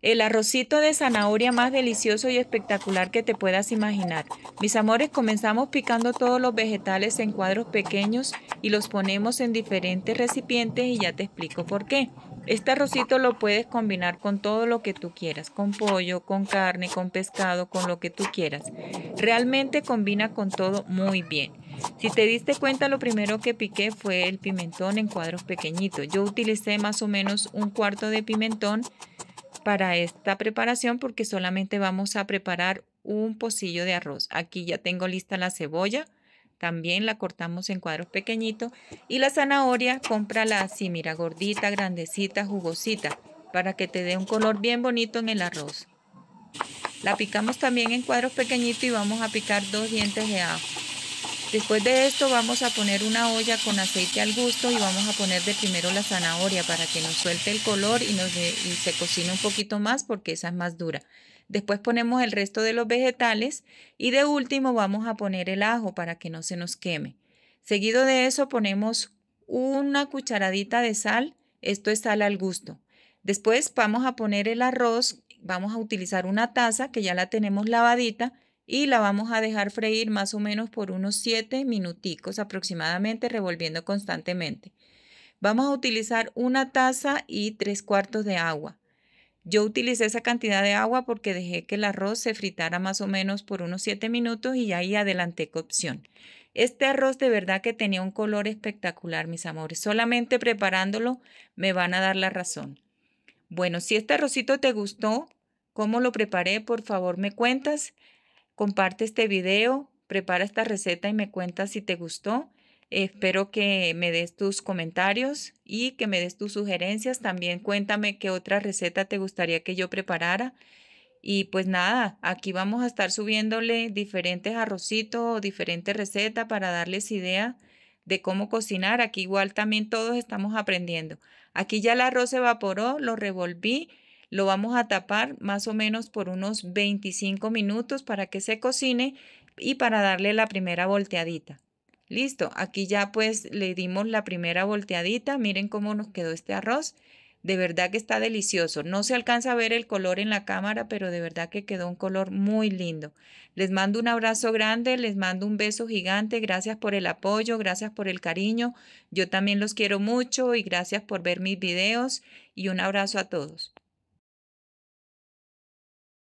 El arrocito de zanahoria más delicioso y espectacular que te puedas imaginar. Mis amores, comenzamos picando todos los vegetales en cuadros pequeños y los ponemos en diferentes recipientes y ya te explico por qué. Este arrocito lo puedes combinar con todo lo que tú quieras, con pollo, con carne, con pescado, con lo que tú quieras. Realmente combina con todo muy bien. Si te diste cuenta, lo primero que piqué fue el pimentón en cuadros pequeñitos. Yo utilicé más o menos un cuarto de pimentón para esta preparación porque solamente vamos a preparar un pocillo de arroz. Aquí ya tengo lista la cebolla, también la cortamos en cuadros pequeñitos y la zanahoria, cómprala así, mira, gordita, grandecita, jugosita, para que te dé un color bien bonito en el arroz. La picamos también en cuadros pequeñitos y vamos a picar dos dientes de ajo. Después de esto vamos a poner una olla con aceite al gusto y vamos a poner de primero la zanahoria para que nos suelte el color y, nos y se cocine un poquito más porque esa es más dura. Después ponemos el resto de los vegetales y de último vamos a poner el ajo para que no se nos queme. Seguido de eso ponemos una cucharadita de sal, esto es sal al gusto. Después vamos a poner el arroz, vamos a utilizar una taza que ya la tenemos lavadita y la vamos a dejar freír más o menos por unos 7 minuticos aproximadamente revolviendo constantemente. Vamos a utilizar una taza y tres cuartos de agua. Yo utilicé esa cantidad de agua porque dejé que el arroz se fritara más o menos por unos 7 minutos y ahí adelanté cocción. Este arroz de verdad que tenía un color espectacular, mis amores. Solamente preparándolo me van a dar la razón. Bueno, si este arrocito te gustó, cómo lo preparé, por favor me cuentas. Comparte este video, prepara esta receta y me cuenta si te gustó. Espero que me des tus comentarios y que me des tus sugerencias. También cuéntame qué otra receta te gustaría que yo preparara. Y pues nada, aquí vamos a estar subiéndole diferentes arrocitos o diferentes recetas para darles idea de cómo cocinar. Aquí igual también todos estamos aprendiendo. Aquí ya el arroz evaporó, lo revolví lo vamos a tapar más o menos por unos 25 minutos para que se cocine y para darle la primera volteadita. Listo, aquí ya pues le dimos la primera volteadita. Miren cómo nos quedó este arroz. De verdad que está delicioso. No se alcanza a ver el color en la cámara, pero de verdad que quedó un color muy lindo. Les mando un abrazo grande, les mando un beso gigante. Gracias por el apoyo, gracias por el cariño. Yo también los quiero mucho y gracias por ver mis videos y un abrazo a todos.